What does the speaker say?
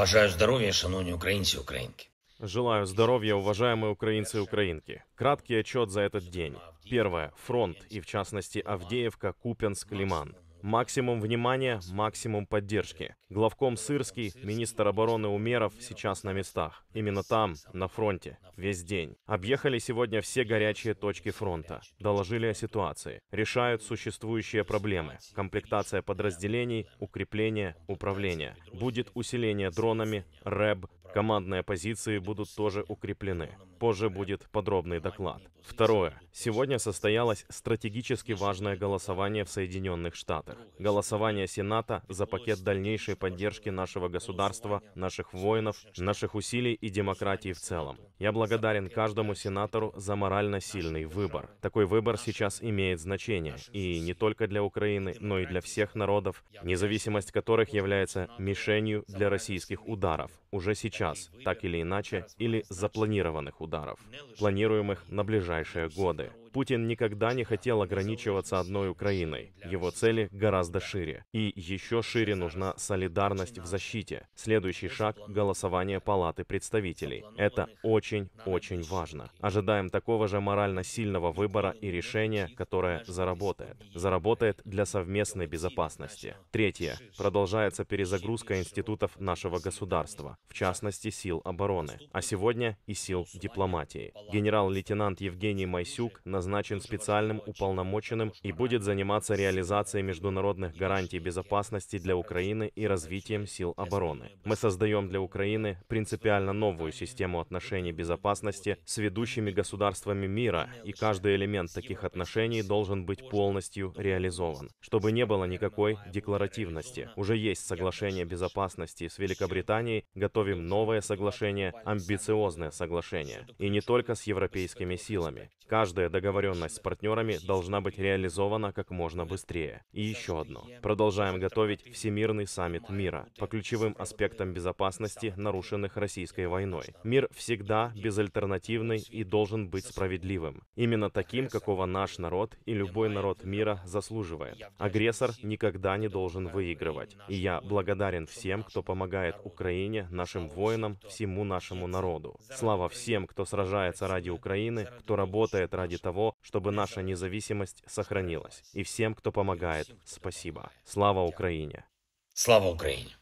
Бажаю здоров'я, шановні украинцы и украинки. Желаю здоровья, уважаемые украинцы и украинки. Краткий отчет за этот день. Первое. Фронт, и в частности Авдеевка, Купенск, Лиман. Максимум внимания, максимум поддержки. Главком Сырский, министр обороны Умеров сейчас на местах. Именно там, на фронте, весь день. Объехали сегодня все горячие точки фронта. Доложили о ситуации. Решают существующие проблемы. Комплектация подразделений, укрепление, управление. Будет усиление дронами, РЭБ. Командные позиции будут тоже укреплены. Позже будет подробный доклад. Второе. Сегодня состоялось стратегически важное голосование в Соединенных Штатах. Голосование Сената за пакет дальнейшей поддержки нашего государства, наших воинов, наших усилий и демократии в целом. Я благодарен каждому сенатору за морально сильный выбор. Такой выбор сейчас имеет значение, и не только для Украины, но и для всех народов, независимость которых является мишенью для российских ударов, уже сейчас, так или иначе, или запланированных ударов ударов, планируемых на ближайшие годы. Путин никогда не хотел ограничиваться одной Украиной. Его цели гораздо шире. И еще шире нужна солидарность в защите. Следующий шаг — голосование Палаты представителей. Это очень-очень важно. Ожидаем такого же морально сильного выбора и решения, которое заработает. Заработает для совместной безопасности. Третье. Продолжается перезагрузка институтов нашего государства, в частности, сил обороны, а сегодня и сил дипломатии. Генерал-лейтенант Евгений Майсюк на назначен специальным уполномоченным и будет заниматься реализацией международных гарантий безопасности для Украины и развитием сил обороны. Мы создаем для Украины принципиально новую систему отношений безопасности с ведущими государствами мира, и каждый элемент таких отношений должен быть полностью реализован, чтобы не было никакой декларативности. Уже есть соглашение безопасности с Великобританией, готовим новое соглашение, амбициозное соглашение, и не только с европейскими силами. Каждое договор договоренность с партнерами должна быть реализована как можно быстрее. И еще одно. Продолжаем готовить Всемирный саммит мира по ключевым аспектам безопасности, нарушенных российской войной. Мир всегда безальтернативный и должен быть справедливым. Именно таким, какого наш народ и любой народ мира заслуживает. Агрессор никогда не должен выигрывать. И я благодарен всем, кто помогает Украине, нашим воинам, всему нашему народу. Слава всем, кто сражается ради Украины, кто работает ради того, того, чтобы наша независимость сохранилась. И всем, кто помогает, спасибо. Слава Украине! Слава Украине!